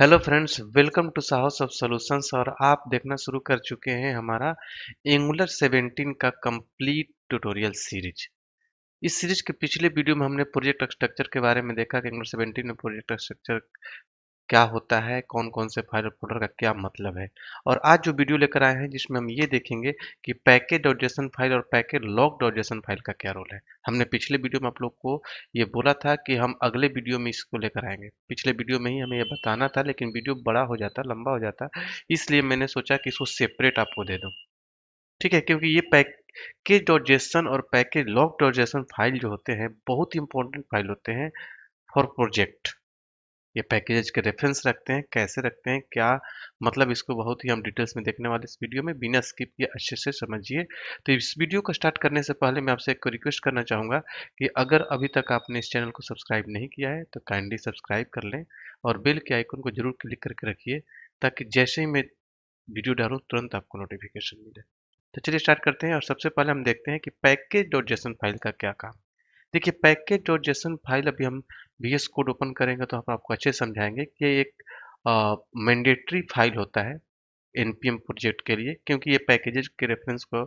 hello friends welcome to Sahosoft solutions और आप देखना शुरू कर चुके हैं हमारा एंगुलर 17 का कंप्लीट ट्यूटोरियल सीरीज इस सीरीज के पिछले वीडियो में हमने प्रोजेक्ट स्ट्रक्चर के बारे में देखा कि एंगुलर 17 में प्रोजेक्ट स्ट्रक्चर क्या होता है कौन कौन से फाइल फोल्डर का क्या मतलब है और आज जो वीडियो लेकर आए हैं जिसमें हम ये देखेंगे कि पैकेज डॉट जेसन फाइल और package lock dot JSON file का क्या रोल है हमने पिछले वीडियो में आप लोग को ये बोला था कि हम अगले वीडियो में इसको लेकर आएंगे पिछले वीडियो में ही हमें यह बताना था लेकिन वीडियो बड़ा हो जाता लंबा हो जाता इसलिए मैंने सोचा कि इसको सेपरेट आपको दे दूँ ठीक है क्योंकि ये पैकेज डॉट जेसन और package lock dot JSON file जो होते हैं बहुत ही इंपॉर्टेंट फाइल होते हैं फॉर प्रोजेक्ट ये पैकेजेज के रेफरेंस रखते हैं कैसे रखते हैं क्या मतलब इसको बहुत ही हम डिटेल्स में देखने वाले इस वीडियो में बिना स्किप किए अच्छे से समझिए तो इस वीडियो को स्टार्ट करने से पहले मैं आपसे एक रिक्वेस्ट करना चाहूँगा कि अगर अभी तक आपने इस चैनल को सब्सक्राइब नहीं किया है तो काइंडली सब्सक्राइब कर लें और बेल के आइकन को जरूर क्लिक करके रखिए ताकि जैसे ही मैं वीडियो डालूँ तुरंत आपको नोटिफिकेशन मिले तो चलिए स्टार्ट करते हैं और सबसे पहले हम देखते हैं कि पैकेज डॉट जेसन फाइल का क्या काम देखिए पैकेज डॉट जेसन फाइल अभी हम वी एस कोड ओपन करेंगे तो हम आपको अच्छे समझाएंगे कि एक मैंडेटरी फाइल होता है एम प्रोजेक्ट के लिए क्योंकि ये पैकेजेज के रेफरेंस को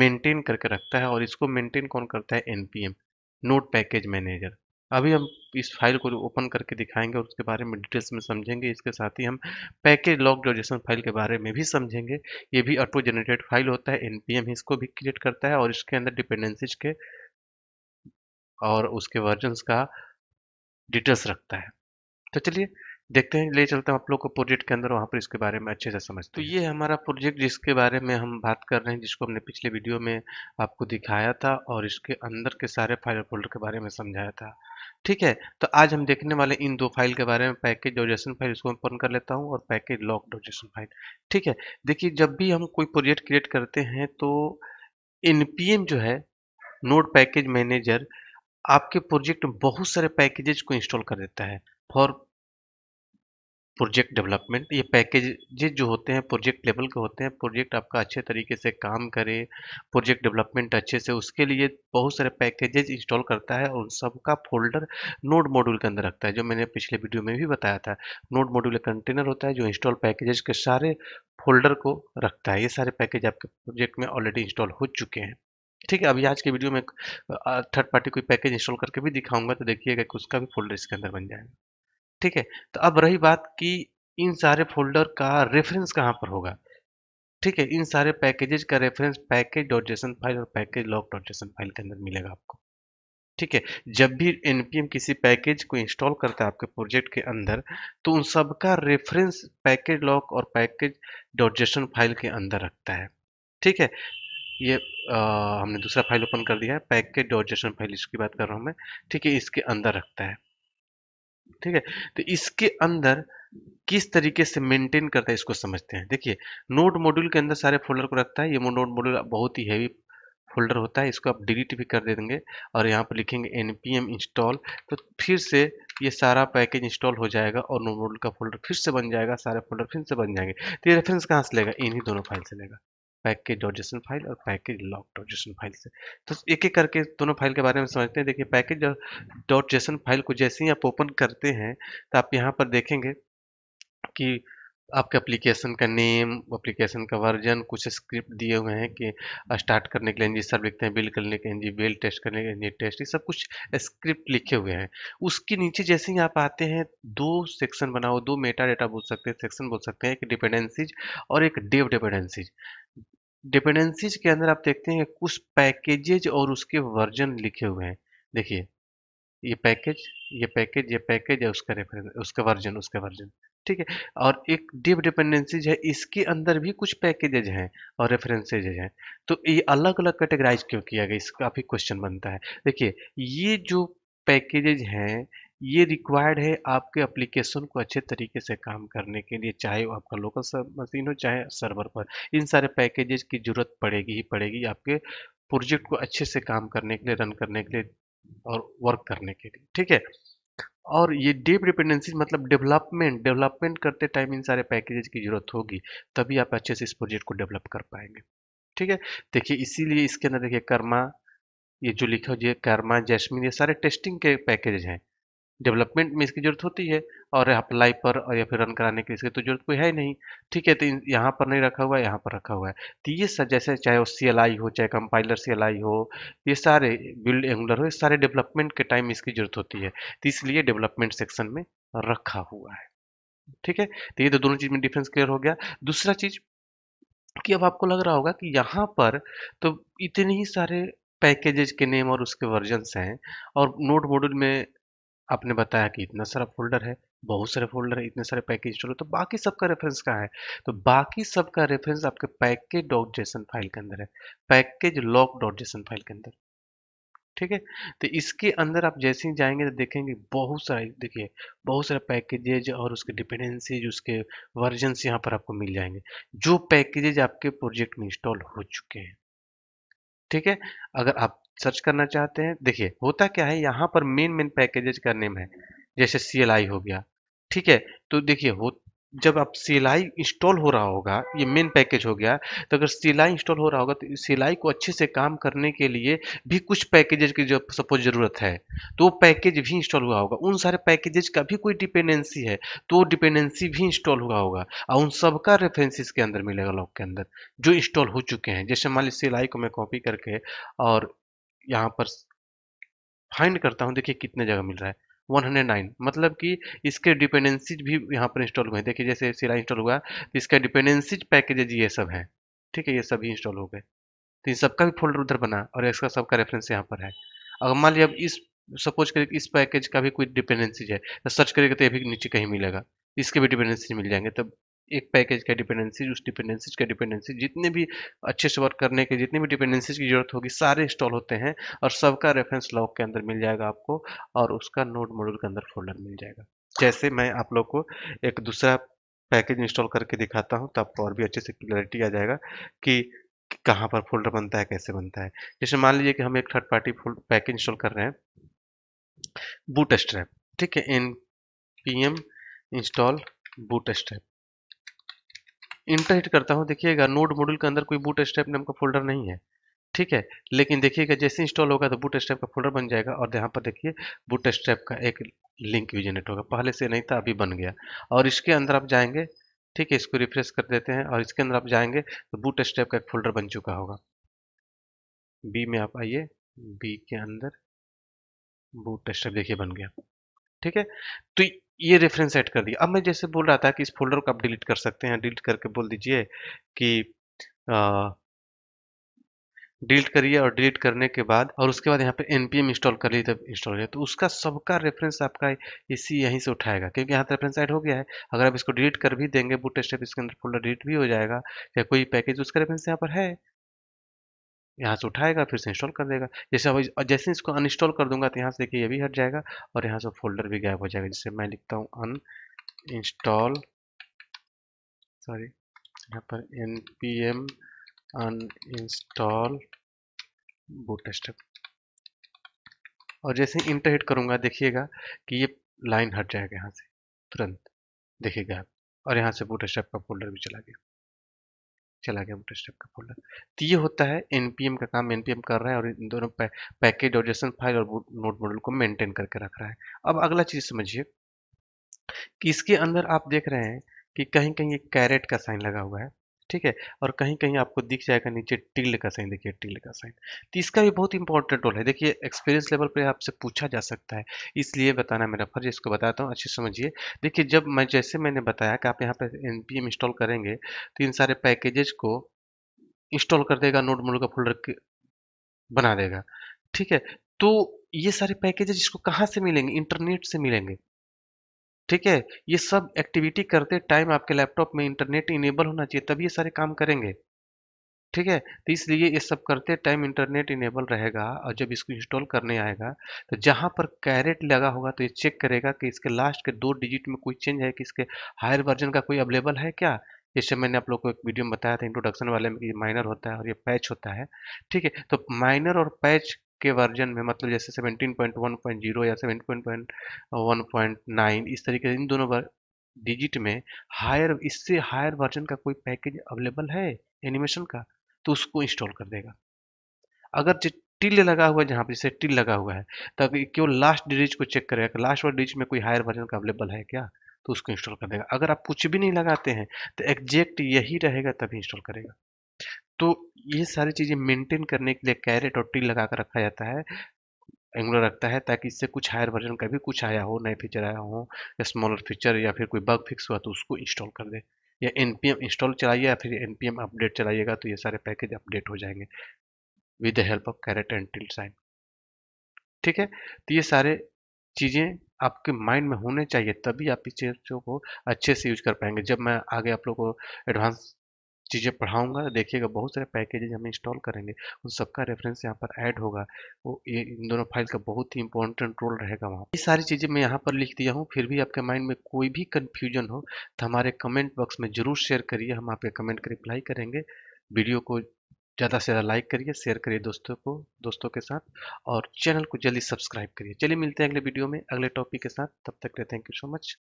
मेंटेन करके रखता है और इसको मेंटेन कौन करता है N M node package manager अभी हम इस फाइल को ओपन करके दिखाएंगे और उसके बारे में डिटेल्स में समझेंगे इसके साथ ही हम पैकेज लॉग डाइजेशन फाइल के बारे में भी समझेंगे ये भी ऑटो जनरेटेड फाइल होता है एम इसको भी क्रिएट करता है और इसके अंदर डिपेंडेंसीज के और उसके वर्जन्स का डिटेल्स रखता है तो चलिए देखते हैं ले चलता हूँ आप लोग को प्रोजेक्ट के अंदर वहाँ पर इसके बारे में अच्छे से समझते तो ये हमारा प्रोजेक्ट जिसके बारे में हम बात कर रहे हैं जिसको हमने पिछले वीडियो में आपको दिखाया था और इसके अंदर के सारे फाइल फोल्डर के बारे में समझाया था ठीक है तो आज हम देखने वाले इन दो फाइल के बारे में पैकेज डोजेशन फाइल इसको मैं ओपन कर लेता हूँ और पैकेज लॉक डोजेशन फाइल ठीक है देखिए जब भी हम कोई प्रोजेक्ट क्रिएट करते हैं तो एन जो है नोट पैकेज मैनेजर आपके प्रोजेक्ट में बहुत सारे पैकेजेज को इंस्टॉल कर देता है फॉर प्रोजेक्ट डेवलपमेंट ये पैकेजेज जो होते हैं प्रोजेक्ट लेवल के होते हैं प्रोजेक्ट आपका अच्छे तरीके से काम करे प्रोजेक्ट डेवलपमेंट अच्छे से उसके लिए बहुत सारे पैकेजेज इंस्टॉल करता है और सबका फोल्डर नोड मॉड्यूल के अंदर रखता है जो मैंने पिछले वीडियो में भी बताया था नोड मॉड्यूल एक कंटेनर होता है जो इंस्टॉल पैकेजेज के सारे फोल्डर को रखता है ये सारे पैकेज आपके प्रोजेक्ट में ऑलरेडी इंस्टॉल हो चुके हैं ठीक है अभी आज के वीडियो में थर्ड पार्टी कोई पैकेज इंस्टॉल करके भी दिखाऊंगा तो देखिएगा कि उसका भी फोल्डर इसके अंदर बन जाएगा ठीक है तो अब रही बात कि इन सारे फोल्डर का रेफरेंस कहाँ पर होगा ठीक है इन सारे पैकेजेज का reference package dot JSON file और package lock dot JSON file के अंदर मिलेगा आपको ठीक है जब भी एनपीएम किसी पैकेज को इंस्टॉल करता है आपके प्रोजेक्ट के अंदर तो उन सबका रेफरेंस पैकेज लॉक और पैकेज डॉट जेसन फाइल के अंदर रखता है ठीक है ये आ, हमने दूसरा फाइल ओपन कर दिया है पैकेट डॉट जेसन फाइल इसकी बात कर रहा हूँ मैं ठीक है इसके अंदर रखता है ठीक है तो इसके अंदर किस तरीके से मेंटेन करता है इसको समझते हैं देखिए नोट मॉड्यूल के अंदर सारे फोल्डर को रखता है ये नोट मॉड्यूल बहुत ही हैवी फोल्डर होता है इसको आप डिलीट भी कर दे देंगे और यहाँ पर लिखेंगे एन पी एम इंस्टॉल तो फिर से ये सारा पैकेज इंस्टॉल हो जाएगा और नोट मॉड्यूल का फोल्डर फिर से बन जाएगा सारे फोल्डर फिर से बन जाएंगे तो ये रेफरेंस कहाँ से लेगा इन्हीं दोनों फाइल से लेगा package.json फाइल और लॉक package.log.json फाइल से तो एक एक करके दोनों फाइल के बारे में समझते हैं देखिए पैकेज डॉट जेसन फाइल को जैसे ही आप ओपन करते हैं तो आप यहाँ पर देखेंगे कि आपके एप्लीकेशन का नेम एप्लीकेशन का वर्जन कुछ स्क्रिप्ट दिए हुए हैं कि स्टार्ट करने के लिए इंजी सब लिखते हैं बिल करने के इंजी बिल टेस्ट करने के इंजी टेस्ट ये सब कुछ स्क्रिप्ट लिखे हुए हैं उसके नीचे जैसे ही आप आते हैं दो सेक्शन बनाओ दो मेटा डेटा बोल सकते हैं सेक्शन बोल सकते हैं एक डिपेंडेंसीज और एक डेव डिपेंडेंसीज डिपेंडेंसीज के अंदर आप देखते हैं कुछ पैकेजेज और उसके वर्जन लिखे हुए हैं देखिए ये पैकेज ये पैकेज ये पैकेज है उसका रेफरेंस उसका वर्जन उसका वर्जन ठीक है और एक डिप डिपेंडेंसीज है इसके अंदर भी कुछ पैकेजेज हैं और रेफरेंसेज हैं तो ये अलग अलग कैटेगराइज क्यों किया गया इसका भी क्वेश्चन बनता है देखिए ये जो पैकेजेज हैं ये रिक्वायर्ड है आपके एप्लीकेशन को अच्छे तरीके से काम करने के लिए चाहे वो आपका लोकल मशीन हो चाहे सर्वर पर इन सारे पैकेजेज की जरूरत पड़ेगी ही पड़ेगी आपके प्रोजेक्ट को अच्छे से काम करने के लिए रन करने के लिए और वर्क करने के लिए ठीक है और ये डीप डिपेंडेंसी मतलब डेवलपमेंट डेवलपमेंट करते टाइम इन सारे पैकेजेज की जरूरत होगी तभी आप अच्छे से इस प्रोजेक्ट को डेवलप कर पाएंगे ठीक है देखिए इसीलिए इसके अंदर देखिए कर्मा ये जो लिखा हुआ कर्मा जैस्मिन ये सारे टेस्टिंग के पैकेज हैं डेवलपमेंट में इसकी ज़रूरत होती है और यहाँ पर लाइव पर और या फिर रन कराने के लिए इसकी तो जरूरत कोई है ही नहीं ठीक है तो यहाँ पर नहीं रखा हुआ है यहाँ पर रखा हुआ है तो ये सब जैसे चाहे वो सी हो चाहे कंपाइलर सी हो ये सारे बिल्ड एंगुलर हो ये सारे डेवलपमेंट के टाइम इसकी ज़रूरत होती है तो इसलिए डेवलपमेंट सेक्शन में रखा हुआ है ठीक है तो ये तो दोनों चीज़ में डिफरेंस क्लियर हो गया दूसरा चीज़ कि अब आपको लग रहा होगा कि यहाँ पर तो इतने ही सारे पैकेजेज के नेम और उसके वर्जन्स हैं और नोट मॉड्यूल में आपने बताया कि इतना सारा फोल्डर है बहुत सारे फोल्डर है इतने सारे पैकेज चलो तो बाकी सब का रेफरेंस कहाँ है तो बाकी सब का रेफरेंस आपके पैकेज डॉट जेसन फाइल के अंदर है package lock dot JSON file के अंदर ठीक है तो इसके अंदर आप जैसे ही जाएंगे तो देखेंगे बहुत सारे देखिए बहुत सारे पैकेजेज और उसके डिपेंडेंसीज उसके वर्जन यहाँ पर आपको मिल जाएंगे जो पैकेजेज आपके प्रोजेक्ट में इंस्टॉल हो चुके हैं ठीक है अगर आप सर्च करना चाहते हैं देखिए होता क्या है यहाँ पर मेन मेन पैकेजेज का नेम है जैसे सी हो गया ठीक है तो देखिए हो जब आप सी इंस्टॉल हो रहा होगा ये मेन पैकेज हो गया तो अगर सी इंस्टॉल हो रहा होगा तो सी को अच्छे से काम करने के लिए भी कुछ पैकेजेज की जो सपोज ज़रूरत है तो वो पैकेज भी इंस्टॉल हुआ होगा उन सारे पैकेजेज का भी कोई डिपेंडेंसी है तो वो डिपेंडेंसी भी इंस्टॉल हुआ होगा और उन सबका रेफरेंसिस के अंदर मिलेगा लॉक के अंदर जो इंस्टॉल हो चुके हैं जैसे मान लीजिए सी को मैं कॉपी करके और यहाँ पर फाइंड करता हूँ देखिए कितने जगह मिल रहा है 109 मतलब कि इसके डिपेंडेंसीज भी यहाँ पर इंस्टॉल हुए हैं देखिए जैसे सिला इंस्टॉल हुआ तो इसका डिपेंडेंसीज पैकेजेज ये सब हैं ठीक है ये सभी इंस्टॉल हो गए तो इन सबका भी फोल्डर उधर बना और इसका सबका रेफरेंस यहाँ पर है अगर मान लिया अब इस सपोज करिए इस पैकेज का भी कोई डिपेंडेंसीज है तो सर्च करेगा तो ये भी नीचे कहीं मिलेगा इसके भी डिपेंडेंसीज मिल जाएंगे तब एक पैकेज का डिपेंडेंसी उस डिपेंडेंसीज का डिपेंडेंसी जितने भी अच्छे से वर्क करने के जितने भी डिपेंडेंसीज की जरूरत होगी सारे इंस्टॉल होते हैं और सबका रेफरेंस लॉक के अंदर मिल जाएगा आपको और उसका नोट मॉड्यूल के अंदर फोल्डर मिल जाएगा जैसे मैं आप लोग को एक दूसरा पैकेज इंस्टॉल करके दिखाता हूँ तो आपको और भी अच्छे से क्लियरिटी आ जाएगा कि कहाँ पर फोल्डर बनता है कैसे बनता है जैसे मान लीजिए कि हम एक थर्ड पार्टी पैकेज इंस्टॉल कर रहे हैं बूट ठीक है N P M install bootstrap enter hit करता हूँ देखिएगा नोड मॉड्यूल के अंदर कोई बूट स्टेप नाम का फोल्डर नहीं है ठीक है लेकिन देखिएगा जैसे इंस्टॉल होगा तो बूट स्टेप का फोल्डर बन जाएगा और यहाँ पर देखिए बूट स्टेप का एक लिंक भी जनरेट होगा पहले से नहीं था अभी बन गया और इसके अंदर आप जाएंगे ठीक है इसको रिफ्रेश कर देते हैं और इसके अंदर आप जाएंगे तो बूट स्टेप का एक फोल्डर बन चुका होगा बी में आप आइए बी के अंदर बूट स्टेप देखिए बन गया ठीक है तो ये रेफरेंस ऐड कर दिया अब मैं जैसे बोल रहा था कि इस फोल्डर को आप डिलीट कर सकते हैं डिलीट करके बोल दीजिए कि डिलीट करिए और डिलीट करने के बाद और उसके बाद यहाँ पे एनपीएम इंस्टॉल कर लिए तब इंस्टॉल करिए तो उसका सबका रेफरेंस आपका इसी यहीं से उठाएगा क्योंकि यहाँ रेफरेंस ऐड हो गया है अगर आप इसको डिलीट कर भी देंगे बूट स्टेप इसके अंदर फोल्डर डिलीट भी हो जाएगा या कोई पैकेज उसका रेफरेंस यहाँ पर है यहाँ से उठाएगा फिर से इंस्टॉल कर देगा जैसे अब जैसे इसको अनइंस्टॉल कर दूंगा तो यहाँ से देखिए ये भी हट जाएगा और यहाँ से फोल्डर भी गायब हो जाएगा जैसे मैं लिखता हूँ अन इंस्टॉल सॉरी यहाँ पर N P M uninstall bootstrap और जैसे इंटर हिट करूँगा देखिएगा कि ये लाइन हट जाएगा यहाँ से तुरंत देखिएगा और यहाँ से बूटस्टप का फोल्डर भी चला गया चला गया मोटर स्टेप का फोल्डर तो ये होता है एनपीएम का काम एनपीएम कर रहा है और इन दोनों पैकेज और जैसन फाइल और नोट मॉडल को मेंटेन करके रख रहा है अब अगला चीज़ समझिए कि इसके अंदर आप देख रहे हैं कि कहीं कहीं एक कैरेट का साइन लगा हुआ है ठीक है और कहीं कहीं आपको दिख जाएगा नीचे टिल्ड का साइन देखिए टिल्ड का साइन तो इसका भी बहुत इंपॉर्टेंट रोल है देखिए एक्सपीरियंस लेवल पर आपसे पूछा जा सकता है इसलिए बताना मेरा फर्ज इसको बताता हूँ अच्छे समझिए देखिए जब मैं जैसे मैंने बताया कि आप यहाँ पर एन इंस्टॉल करेंगे तो इन सारे पैकेजेज को इंस्टॉल कर देगा नोट मोड का फोल्डर बना देगा ठीक है तो ये सारे पैकेजेज इसको कहाँ से मिलेंगे इंटरनेट से मिलेंगे ठीक है ये सब एक्टिविटी करते टाइम आपके लैपटॉप में इंटरनेट इनेबल होना चाहिए तभी ये सारे काम करेंगे ठीक है तो इसलिए ये सब करते टाइम इंटरनेट इनेबल रहेगा और जब इसको इंस्टॉल करने आएगा तो जहाँ पर कैरेट लगा होगा तो ये चेक करेगा कि इसके लास्ट के दो डिजिट में कोई चेंज है कि इसके हायर वर्जन का कोई अवेलेबल है क्या जैसे मैंने आप लोग को एक वीडियो में बताया था इंट्रोडक्शन वाले में कि माइनर होता है और ये पैच होता है ठीक है तो माइनर और पैच के वर्जन में मतलब जैसे 17.1.0 या 17.1.9 इस तरीके से इन दोनों डिजिट में हायर इससे हायर वर्जन का कोई पैकेज अवेलेबल है एनिमेशन का तो उसको इंस्टॉल कर देगा अगर टिल लगा हुआ है जहाँ पर जैसे टिल लगा हुआ है तब क्यों लास्ट डिजिट को चेक करेगा लास्ट वाला डिजिट में कोई हायर वर्जन का अवेलेबल है क्या तो उसको इंस्टॉल कर देगा अगर आप कुछ भी नहीं लगाते हैं तो एग्जैक्ट यही रहेगा तभी इंस्टॉल करेगा तो ये सारी चीज़ें मेंटेन करने के लिए कैरेट और टिल लगा कर रखा जाता है एंगुलर रखता है ताकि इससे कुछ हायर वर्जन का भी कुछ आया हो नए फीचर आया हो या स्मॉलर फीचर या फिर कोई बग फिक्स हुआ तो उसको इंस्टॉल कर दे या एन इंस्टॉल चलाइए या फिर एन अपडेट चलाइएगा तो ये सारे पैकेज अपडेट हो जाएंगे with the help of caret and tilde sign ठीक है तो ये सारे चीज़ें आपके माइंड में होने चाहिए तभी आप इस चीज़ों को अच्छे से यूज कर पाएंगे जब मैं आगे आप लोग को एडवांस चीज़ें पढ़ाऊँगा देखिएगा बहुत सारे पैकेजेज हम इंस्टॉल करेंगे उन सबका रेफरेंस यहाँ पर ऐड होगा वो ये इन दोनों फाइल का बहुत ही इंपॉर्टेंट रोल रहेगा वहाँ ये सारी चीज़ें मैं यहाँ पर लिख दिया हूँ फिर भी आपके माइंड में कोई भी कन्फ्यूजन हो तो हमारे कमेंट बॉक्स में ज़रूर शेयर करिए हम आपके कमेंट का रिप्लाई करेंगे वीडियो को ज़्यादा से ज़्यादा लाइक करिए शेयर करिए दोस्तों को दोस्तों के साथ और चैनल को जल्दी सब्सक्राइब करिए चलिए मिलते हैं अगले वीडियो में अगले टॉपिक के साथ तब तक रहे थैंक यू सो मच